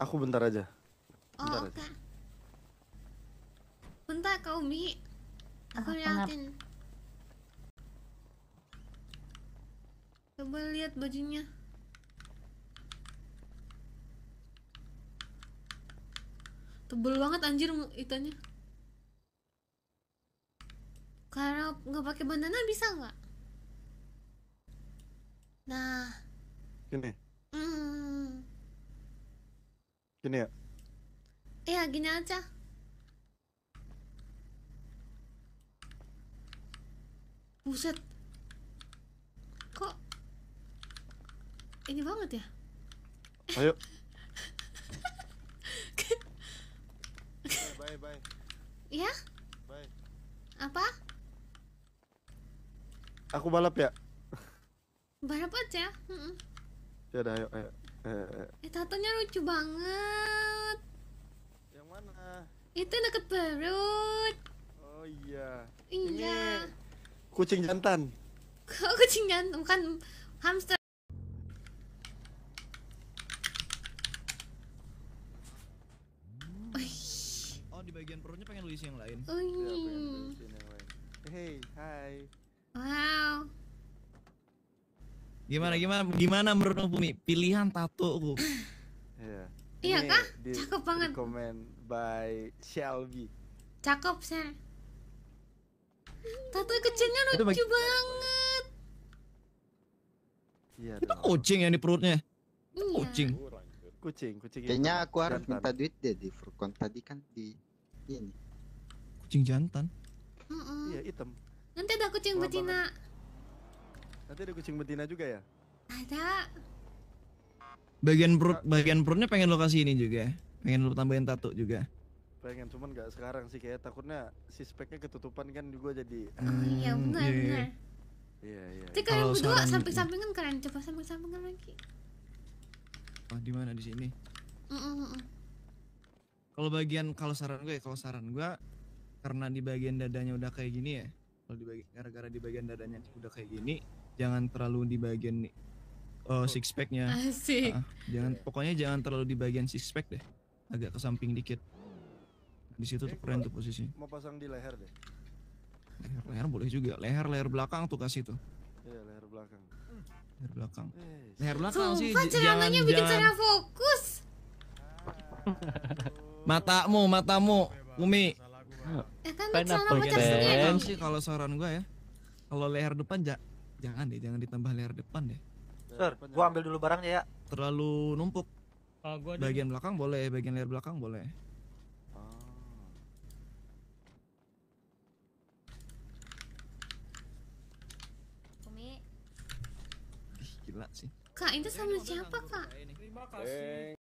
Aku bentar aja. Oh, bentar oh, Okay. Bentar kau Mi. Aku liatin. Coba lihat bajunya. Tebel banget anjir itanya. Kalau nggak pakai bandana bisa nggak? Nah. Ini. Mm. Gini ya? Iya gini aja Buset Kok Ini banget ya? Ayo Bye bye bye Iya? Bye Apa? Aku balap ya? Balap aja Ya udah ayo ayo Eh, eh, eh. eh tatonya lucu banget yang mana itu deket perut oh iya iya kucing jantan kok kucing jantan bukan hamster oh di bagian perutnya pengen lu isi yang lain oh iya hey hi wow Gimana gimana gimana menurut Bumi pilihan tato yeah. Iya, iya kah? Di, Cakep banget. komen by Shelby. Cakep, sih Tato kecilnya lucu bagi... banget. Iya. Itu kucing yang di perutnya. Itu iya. Kucing. Kucing, kucing. Kayaknya aku harus minta duit deh di Furkon tadi kan di ini. Kucing jantan. Mm -mm. hitam. Nanti ada kucing betina. Nanti ada kucing betina juga ya? Ada. Bagian perut bagian perutnya pengen lokasi ini juga. Pengen lo tambahin tato juga. Pengen cuman gak sekarang sih kayak takutnya si speknya ketutupan kan juga jadi. Oh iya hmm, benar iya, iya benar. Iya iya. iya. kalau kalian berdua samping-sampingan gitu. keren coba samping-sampingan lagi. Oh di mana di sini? Kalau bagian kalau saran gue ya, kalau saran gue karena di bagian dadanya udah kayak gini ya. Kalau di bagian gara-gara di bagian dadanya udah kayak gini, jangan terlalu di bagian oh, oh. six packnya Asik. Uh, jangan pokoknya jangan terlalu di bagian six pack deh agak ke samping dikit di situ tuh eh, keren tuh posisi. mau pasang di leher deh leher leher boleh juga leher leher belakang tuh kasih tuh iya leher belakang leher belakang eh, leher belakang Sumpah, sih kan celananya jangan, bikin jangan. saya fokus matamu matamu umi eh kan celana gitu? sih kalau saran gue ya kalau leher depan ja jangan deh jangan ditambah layar depan deh sir, gua ambil dulu barangnya ya terlalu numpuk oh, gua bagian belakang boleh bagian layar belakang boleh ah. Gila sih. Kak, itu sama siapa, Kak? Terima kasih.